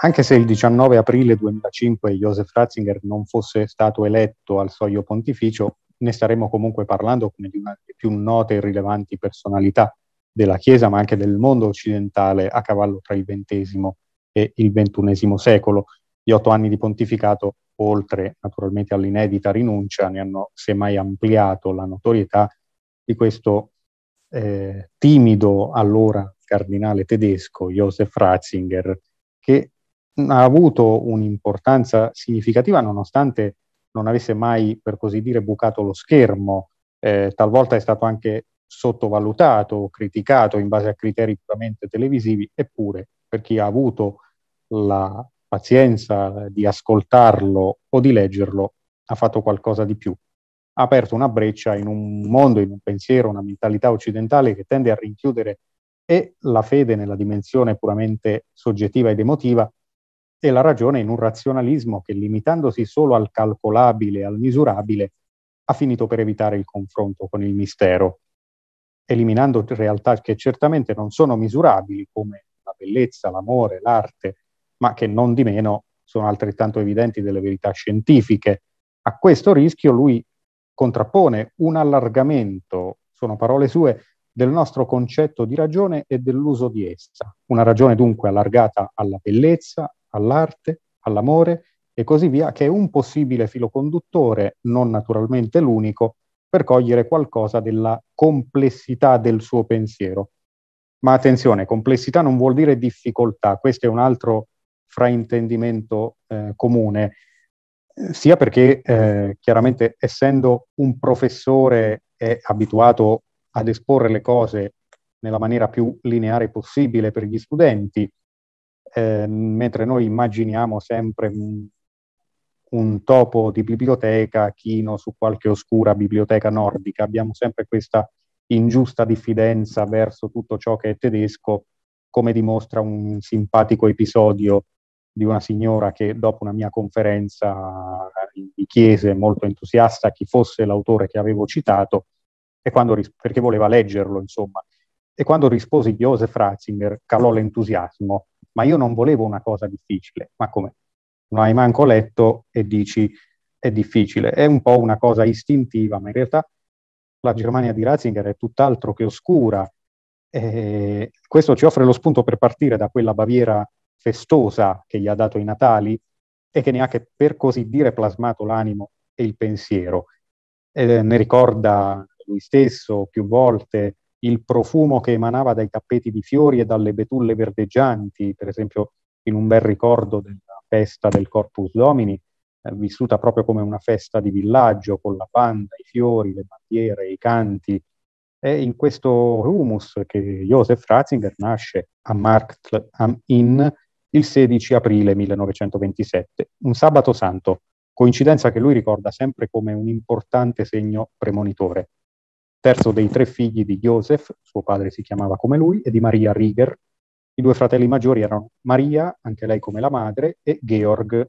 anche se il 19 aprile 2005 Joseph Ratzinger non fosse stato eletto al soglio pontificio, ne staremo comunque parlando come di una delle più note e rilevanti personalità della Chiesa, ma anche del mondo occidentale a cavallo tra il XX e il XXI secolo. Gli otto anni di pontificato, oltre naturalmente all'inedita rinuncia, ne hanno semmai ampliato la notorietà di questo eh, timido allora cardinale tedesco Josef Ratzinger, che ha avuto un'importanza significativa nonostante non avesse mai, per così dire, bucato lo schermo, eh, talvolta è stato anche sottovalutato, criticato in base a criteri puramente televisivi, eppure per chi ha avuto la pazienza di ascoltarlo o di leggerlo, ha fatto qualcosa di più. Ha aperto una breccia in un mondo, in un pensiero, una mentalità occidentale che tende a rinchiudere e la fede nella dimensione puramente soggettiva ed emotiva e la ragione in un razionalismo che limitandosi solo al calcolabile, al misurabile, ha finito per evitare il confronto con il mistero, eliminando realtà che certamente non sono misurabili come la bellezza, l'amore, l'arte, ma che non di meno sono altrettanto evidenti delle verità scientifiche. A questo rischio lui contrappone un allargamento, sono parole sue, del nostro concetto di ragione e dell'uso di essa. Una ragione dunque allargata alla bellezza, all'arte, all'amore e così via, che è un possibile filo conduttore, non naturalmente l'unico, per cogliere qualcosa della complessità del suo pensiero. Ma attenzione, complessità non vuol dire difficoltà, questo è un altro fraintendimento eh, comune, sia perché eh, chiaramente essendo un professore è abituato ad esporre le cose nella maniera più lineare possibile per gli studenti, Ehm, mentre noi immaginiamo sempre un topo di biblioteca chino su qualche oscura biblioteca nordica, abbiamo sempre questa ingiusta diffidenza verso tutto ciò che è tedesco, come dimostra un simpatico episodio di una signora che dopo una mia conferenza mi chiese molto entusiasta chi fosse l'autore che avevo citato quando, perché voleva leggerlo, insomma. E quando risposi Josef Ratzinger calò l'entusiasmo ma io non volevo una cosa difficile. Ma come? Non hai manco letto e dici è difficile. È un po' una cosa istintiva, ma in realtà la Germania di Ratzinger è tutt'altro che oscura. Eh, questo ci offre lo spunto per partire da quella Baviera festosa che gli ha dato i Natali e che ne ha che per così dire plasmato l'animo e il pensiero. Eh, ne ricorda lui stesso più volte il profumo che emanava dai tappeti di fiori e dalle betulle verdeggianti, per esempio in un bel ricordo della festa del Corpus Domini, eh, vissuta proprio come una festa di villaggio, con la banda, i fiori, le bandiere, i canti. È in questo humus che Josef Ratzinger nasce a Markt am Inn il 16 aprile 1927, un sabato santo, coincidenza che lui ricorda sempre come un importante segno premonitore terzo dei tre figli di Joseph, suo padre si chiamava come lui, e di Maria Rieger. I due fratelli maggiori erano Maria, anche lei come la madre, e Georg,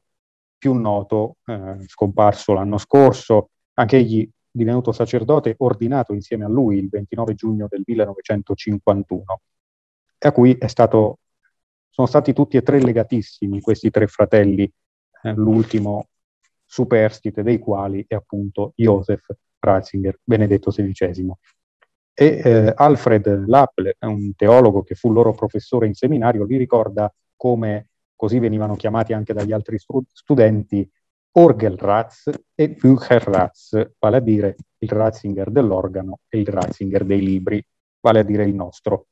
più noto, eh, scomparso l'anno scorso, anche egli divenuto sacerdote ordinato insieme a lui il 29 giugno del 1951, a cui stato, sono stati tutti e tre legatissimi questi tre fratelli, eh, l'ultimo superstite dei quali è appunto Joseph. Ratzinger, Benedetto XVI. E eh, Alfred Laple, un teologo che fu loro professore in seminario, li ricorda come così venivano chiamati anche dagli altri stru- studenti Orgelratz e Bücherratz, vale a dire il Ratzinger dell'organo e il Ratzinger dei libri, vale a dire il nostro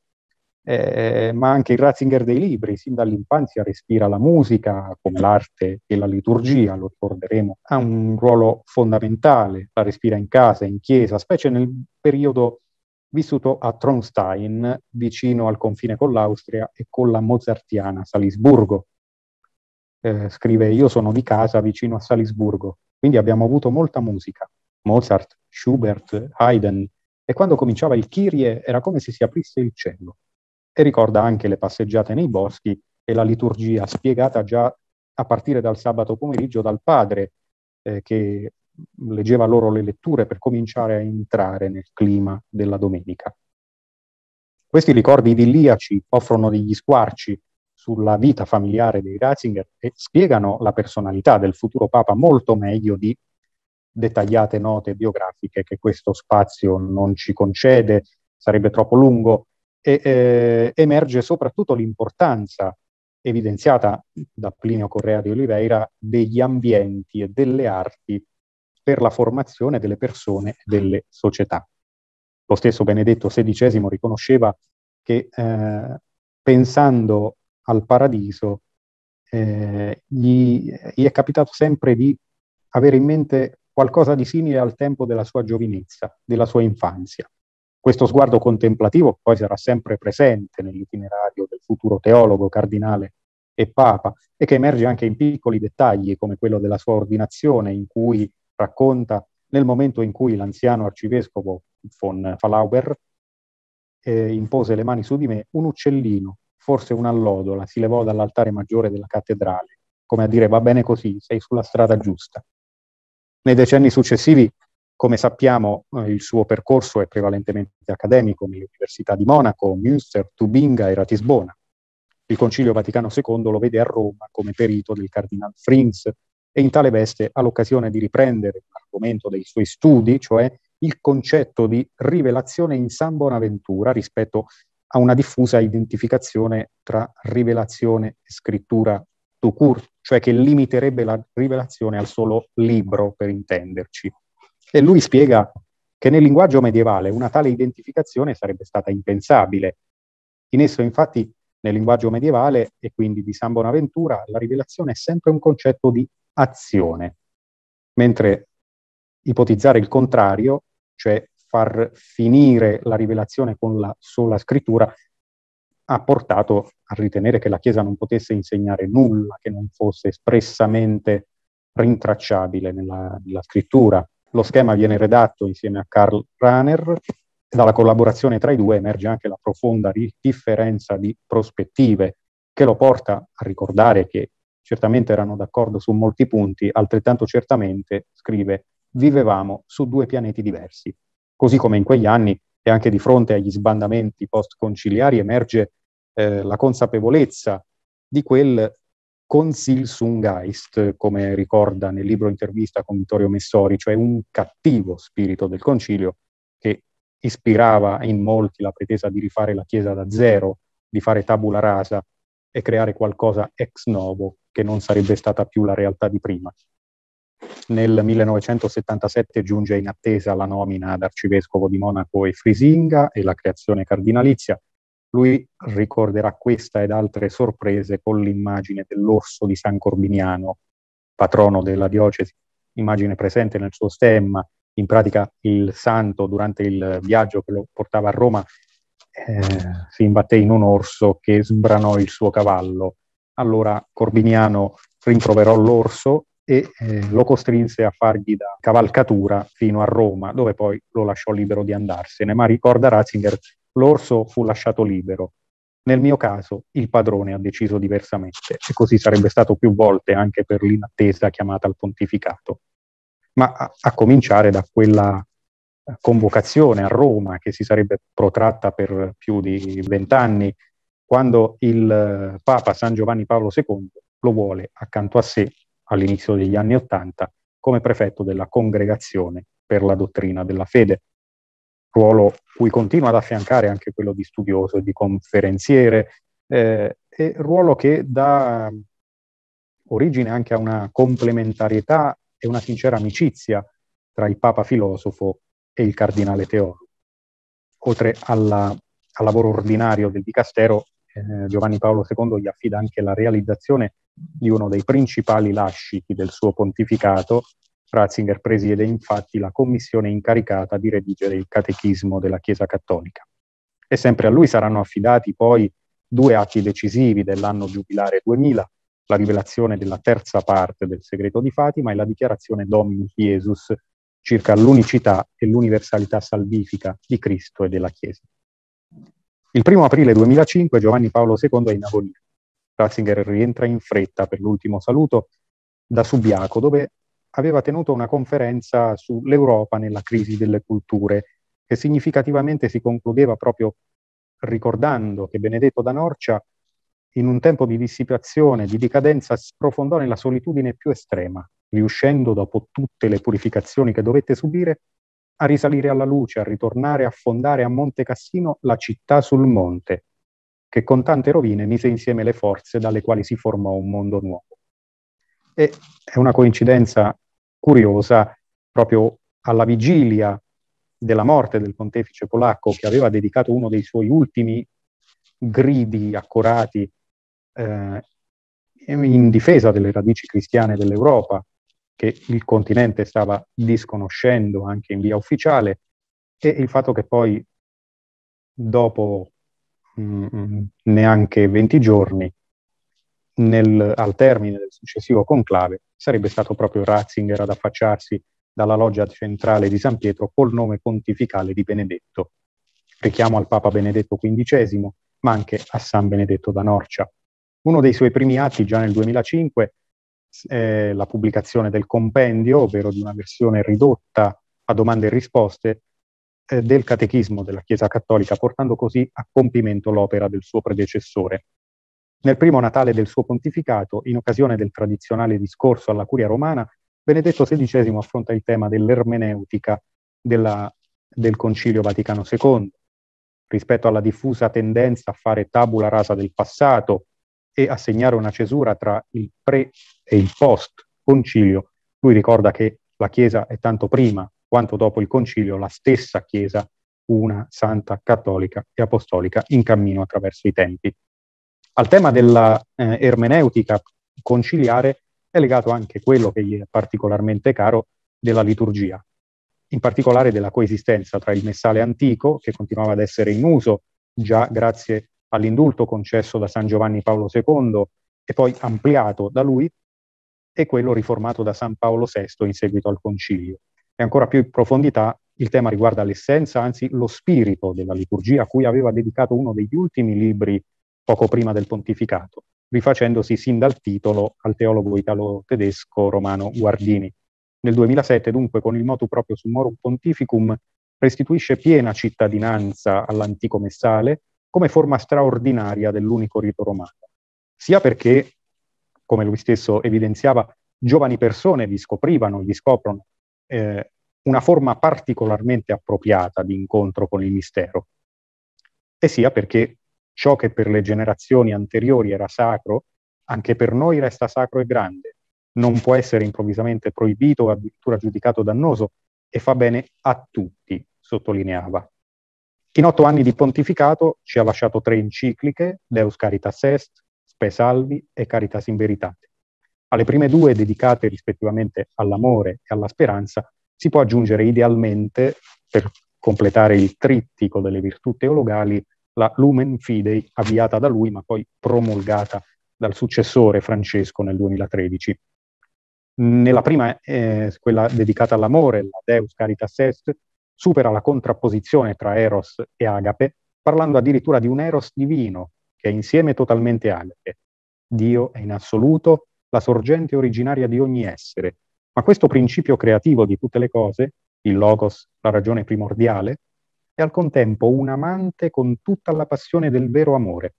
eh, ma anche il Ratzinger dei libri, sin dall'infanzia respira la musica come l'arte e la liturgia, lo ricorderemo, ha un ruolo fondamentale, la respira in casa, in chiesa, specie nel periodo vissuto a Tronstein, vicino al confine con l'Austria e con la mozartiana Salisburgo. Eh, scrive Io sono di casa vicino a Salisburgo, quindi abbiamo avuto molta musica, Mozart, Schubert, Haydn, e quando cominciava il Kyrie era come se si aprisse il cielo e ricorda anche le passeggiate nei boschi e la liturgia spiegata già a partire dal sabato pomeriggio dal padre eh, che leggeva loro le letture per cominciare a entrare nel clima della domenica. Questi ricordi idilliaci offrono degli squarci sulla vita familiare dei Ratzinger e spiegano la personalità del futuro Papa molto meglio di dettagliate note biografiche che questo spazio non ci concede, sarebbe troppo lungo, e, eh, emerge soprattutto l'importanza evidenziata da Plinio Correa di Oliveira degli ambienti e delle arti per la formazione delle persone e delle società. Lo stesso Benedetto XVI riconosceva che eh, pensando al paradiso eh, gli, gli, è capitato sempre di avere in mente qualcosa di simile al tempo della sua giovinezza, della sua infanzia. Questo sguardo contemplativo poi sarà sempre presente nell'itinerario del futuro teologo, cardinale e papa, e che emerge anche in piccoli dettagli come quello della sua ordinazione, in cui racconta nel momento in cui l'anziano arcivescovo von Falauber eh, impose le mani su di me, un uccellino, forse un'allodola, si levò dall'altare maggiore della cattedrale, come a dire va bene così, sei sulla strada giusta. Nei decenni successivi come sappiamo eh, il suo percorso è prevalentemente accademico nelle università di Monaco, Münster, Tubinga e Ratisbona. Il Concilio Vaticano II lo vede a Roma come perito del Cardinal Frings e in tale veste ha l'occasione di riprendere l'argomento dei suoi studi, cioè il concetto di rivelazione in San Bonaventura rispetto a una diffusa identificazione tra rivelazione e scrittura to court, cioè che limiterebbe la rivelazione al solo libro, per intenderci. E lui spiega che nel linguaggio medievale una tale identificazione sarebbe stata impensabile. In esso, infatti, nel linguaggio medievale e quindi di San Bonaventura, la rivelazione è sempre un concetto di azione, mentre ipotizzare il contrario, cioè far finire la rivelazione con la sola scrittura, ha portato a ritenere che la Chiesa non potesse insegnare nulla che non fosse espressamente rintracciabile nella, nella scrittura. Lo schema viene redatto insieme a Karl Rahner dalla collaborazione tra i due emerge anche la profonda differenza di prospettive che lo porta a ricordare che certamente erano d'accordo su molti punti, altrettanto certamente, scrive, vivevamo su due pianeti diversi. Così come in quegli anni e anche di fronte agli sbandamenti post-conciliari emerge eh, la consapevolezza di quel con Silsun Geist, come ricorda nel libro intervista con Vittorio Messori, cioè un cattivo spirito del concilio che ispirava in molti la pretesa di rifare la Chiesa da zero, di fare tabula rasa e creare qualcosa ex novo che non sarebbe stata più la realtà di prima. Nel 1977 giunge in attesa la nomina ad arcivescovo di Monaco e Frisinga e la creazione cardinalizia, lui ricorderà questa ed altre sorprese con l'immagine dell'orso di San Corbiniano, patrono della diocesi, immagine presente nel suo stemma. In pratica il santo durante il viaggio che lo portava a Roma eh, si imbatté in un orso che sbranò il suo cavallo. Allora Corbiniano rimproverò l'orso e eh, lo costrinse a fargli da cavalcatura fino a Roma, dove poi lo lasciò libero di andarsene. Ma ricorda Ratzinger l'orso fu lasciato libero. Nel mio caso il padrone ha deciso diversamente e così sarebbe stato più volte anche per l'inattesa chiamata al pontificato. Ma a, a cominciare da quella eh, convocazione a Roma che si sarebbe protratta per più di vent'anni, quando il eh, Papa San Giovanni Paolo II lo vuole accanto a sé all'inizio degli anni Ottanta come prefetto della congregazione per la dottrina della fede ruolo cui continua ad affiancare anche quello di studioso e di conferenziere, eh, e ruolo che dà origine anche a una complementarietà e una sincera amicizia tra il Papa filosofo e il Cardinale teologo. Oltre alla, al lavoro ordinario del dicastero, eh, Giovanni Paolo II gli affida anche la realizzazione di uno dei principali lasciti del suo pontificato, Ratzinger presiede infatti la commissione incaricata di redigere il catechismo della Chiesa Cattolica. E sempre a lui saranno affidati poi due atti decisivi dell'anno giubilare 2000, la rivelazione della terza parte del segreto di Fatima e la dichiarazione Dominus Jesus circa l'unicità e l'universalità salvifica di Cristo e della Chiesa. Il 1 aprile 2005 Giovanni Paolo II è in agonia. Ratzinger rientra in fretta per l'ultimo saluto da Subiaco, dove aveva tenuto una conferenza sull'Europa nella crisi delle culture, che significativamente si concludeva proprio ricordando che Benedetto da Norcia, in un tempo di dissipazione, di decadenza, sprofondò nella solitudine più estrema, riuscendo, dopo tutte le purificazioni che dovette subire, a risalire alla luce, a ritornare a fondare a Monte Cassino la città sul monte, che con tante rovine mise insieme le forze dalle quali si formò un mondo nuovo. E è una coincidenza curiosa, proprio alla vigilia della morte del pontefice polacco che aveva dedicato uno dei suoi ultimi gridi accorati eh, in difesa delle radici cristiane dell'Europa, che il continente stava disconoscendo anche in via ufficiale, e il fatto che poi dopo mh, mm, mm, neanche 20 giorni nel, al termine del successivo conclave sarebbe stato proprio Ratzinger ad affacciarsi dalla loggia centrale di San Pietro col nome pontificale di Benedetto. Richiamo al Papa Benedetto XV, ma anche a San Benedetto da Norcia. Uno dei suoi primi atti, già nel 2005, eh, la pubblicazione del compendio, ovvero di una versione ridotta a domande e risposte, eh, del catechismo della Chiesa Cattolica, portando così a compimento l'opera del suo predecessore. Nel primo Natale del suo pontificato, in occasione del tradizionale discorso alla Curia romana, Benedetto XVI affronta il tema dell'ermeneutica della, del Concilio Vaticano II, rispetto alla diffusa tendenza a fare tabula rasa del passato e a segnare una cesura tra il pre e il post concilio. Lui ricorda che la Chiesa è tanto prima quanto dopo il concilio la stessa Chiesa, una santa cattolica e apostolica in cammino attraverso i tempi. Al tema dell'ermeneutica eh, conciliare è legato anche quello che gli è particolarmente caro della liturgia, in particolare della coesistenza tra il messale antico, che continuava ad essere in uso già grazie all'indulto concesso da San Giovanni Paolo II e poi ampliato da lui, e quello riformato da San Paolo VI in seguito al concilio. E ancora più in profondità il tema riguarda l'essenza, anzi lo spirito della liturgia, a cui aveva dedicato uno degli ultimi libri poco prima del pontificato, rifacendosi sin dal titolo al teologo italo-tedesco Romano Guardini. Nel 2007, dunque, con il motu proprio Summorum Pontificum, restituisce piena cittadinanza all'antico messale come forma straordinaria dell'unico rito romano, sia perché, come lui stesso evidenziava, giovani persone vi scoprivano, vi scoprono eh, una forma particolarmente appropriata di incontro con il mistero, e sia perché ciò che per le generazioni anteriori era sacro, anche per noi resta sacro e grande, non può essere improvvisamente proibito o addirittura giudicato dannoso e fa bene a tutti, sottolineava. In otto anni di pontificato ci ha lasciato tre encicliche, Deus Caritas Est, Spe Salvi e Caritas in Veritate. Alle prime due, dedicate rispettivamente all'amore e alla speranza, si può aggiungere idealmente, per completare il trittico delle virtù teologali, la Lumen Fidei, avviata da lui ma poi promulgata dal successore Francesco nel 2013. Nella prima, eh, quella dedicata all'amore, la Deus Caritas Est, supera la contrapposizione tra Eros e Agape, parlando addirittura di un Eros divino, che è insieme totalmente Agape. Dio è in assoluto la sorgente originaria di ogni essere, ma questo principio creativo di tutte le cose, il logos, la ragione primordiale, e al contempo un amante con tutta la passione del vero amore.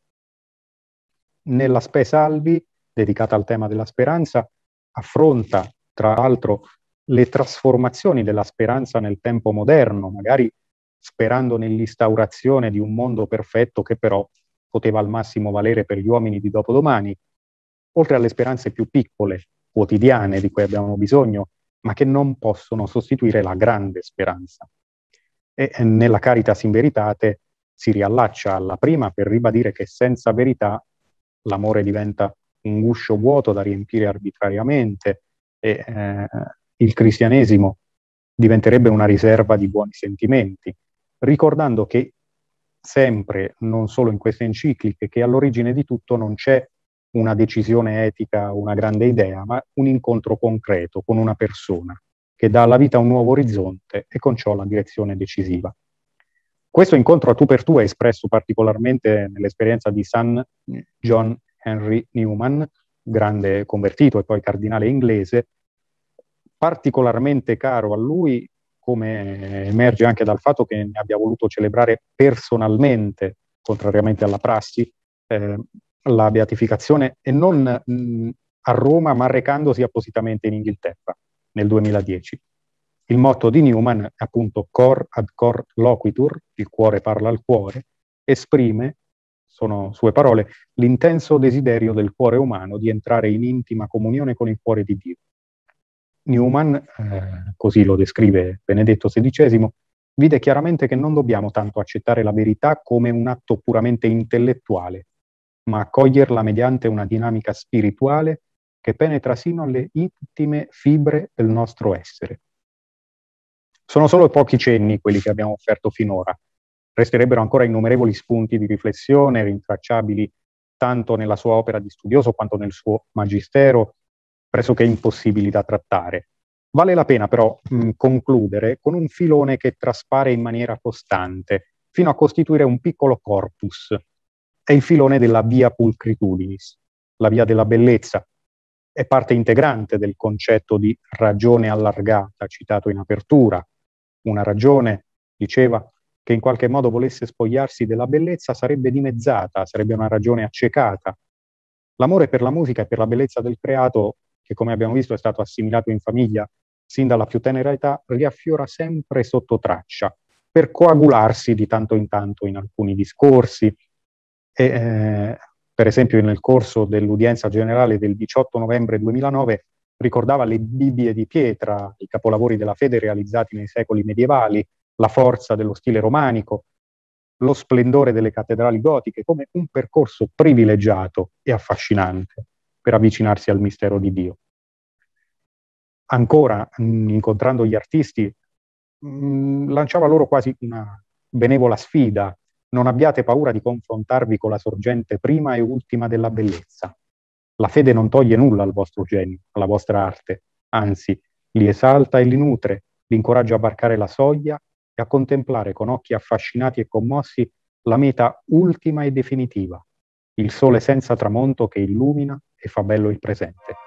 Nella Spe Salvi, dedicata al tema della speranza, affronta, tra l'altro, le trasformazioni della speranza nel tempo moderno, magari sperando nell'instaurazione di un mondo perfetto che però poteva al massimo valere per gli uomini di dopodomani, oltre alle speranze più piccole, quotidiane, di cui abbiamo bisogno, ma che non possono sostituire la grande speranza, e nella Caritas in Veritate si riallaccia alla prima per ribadire che senza verità l'amore diventa un guscio vuoto da riempire arbitrariamente e eh, il cristianesimo diventerebbe una riserva di buoni sentimenti, ricordando che sempre, non solo in queste encicliche, che all'origine di tutto non c'è una decisione etica, una grande idea, ma un incontro concreto con una persona che dà alla vita un nuovo orizzonte e con ciò la direzione decisiva. Questo incontro a tu per tu è espresso particolarmente nell'esperienza di San John Henry Newman, grande convertito e poi cardinale inglese, particolarmente caro a lui, come emerge anche dal fatto che ne abbia voluto celebrare personalmente, contrariamente alla prassi, eh, la beatificazione e non mh, mm, a Roma, ma recandosi appositamente in Inghilterra nel 2010. Il motto di Newman, appunto cor ad cor loquitur, il cuore parla al cuore, esprime, sono sue parole, l'intenso desiderio del cuore umano di entrare in intima comunione con il cuore di Dio. Newman, eh, così lo descrive Benedetto XVI, vide chiaramente che non dobbiamo tanto accettare la verità come un atto puramente intellettuale, ma accoglierla mediante una dinamica spirituale che penetra sino alle intime fibre del nostro essere. Sono solo pochi cenni quelli che abbiamo offerto finora. Resterebbero ancora innumerevoli spunti di riflessione, rintracciabili tanto nella sua opera di studioso quanto nel suo magistero, pressoché impossibili da trattare. Vale la pena però mh, mm, concludere con un filone che traspare in maniera costante, fino a costituire un piccolo corpus. È il filone della via pulcritudinis, la via della bellezza, è parte integrante del concetto di ragione allargata citato in apertura. Una ragione, diceva, che in qualche modo volesse spogliarsi della bellezza sarebbe dimezzata, sarebbe una ragione accecata. L'amore per la musica e per la bellezza del creato, che come abbiamo visto è stato assimilato in famiglia sin dalla più tenera età, riaffiora sempre sotto traccia, per coagularsi di tanto in tanto in alcuni discorsi, e, eh, per esempio nel corso dell'udienza generale del 18 novembre 2009, ricordava le Bibbie di pietra, i capolavori della fede realizzati nei secoli medievali, la forza dello stile romanico, lo splendore delle cattedrali gotiche come un percorso privilegiato e affascinante per avvicinarsi al mistero di Dio. Ancora, incontrando gli artisti, lanciava loro quasi una benevola sfida non abbiate paura di confrontarvi con la sorgente prima e ultima della bellezza. La fede non toglie nulla al vostro genio, alla vostra arte, anzi, li esalta e li nutre, li incoraggia a varcare la soglia e a contemplare con occhi affascinati e commossi la meta ultima e definitiva, il sole senza tramonto che illumina e fa bello il presente.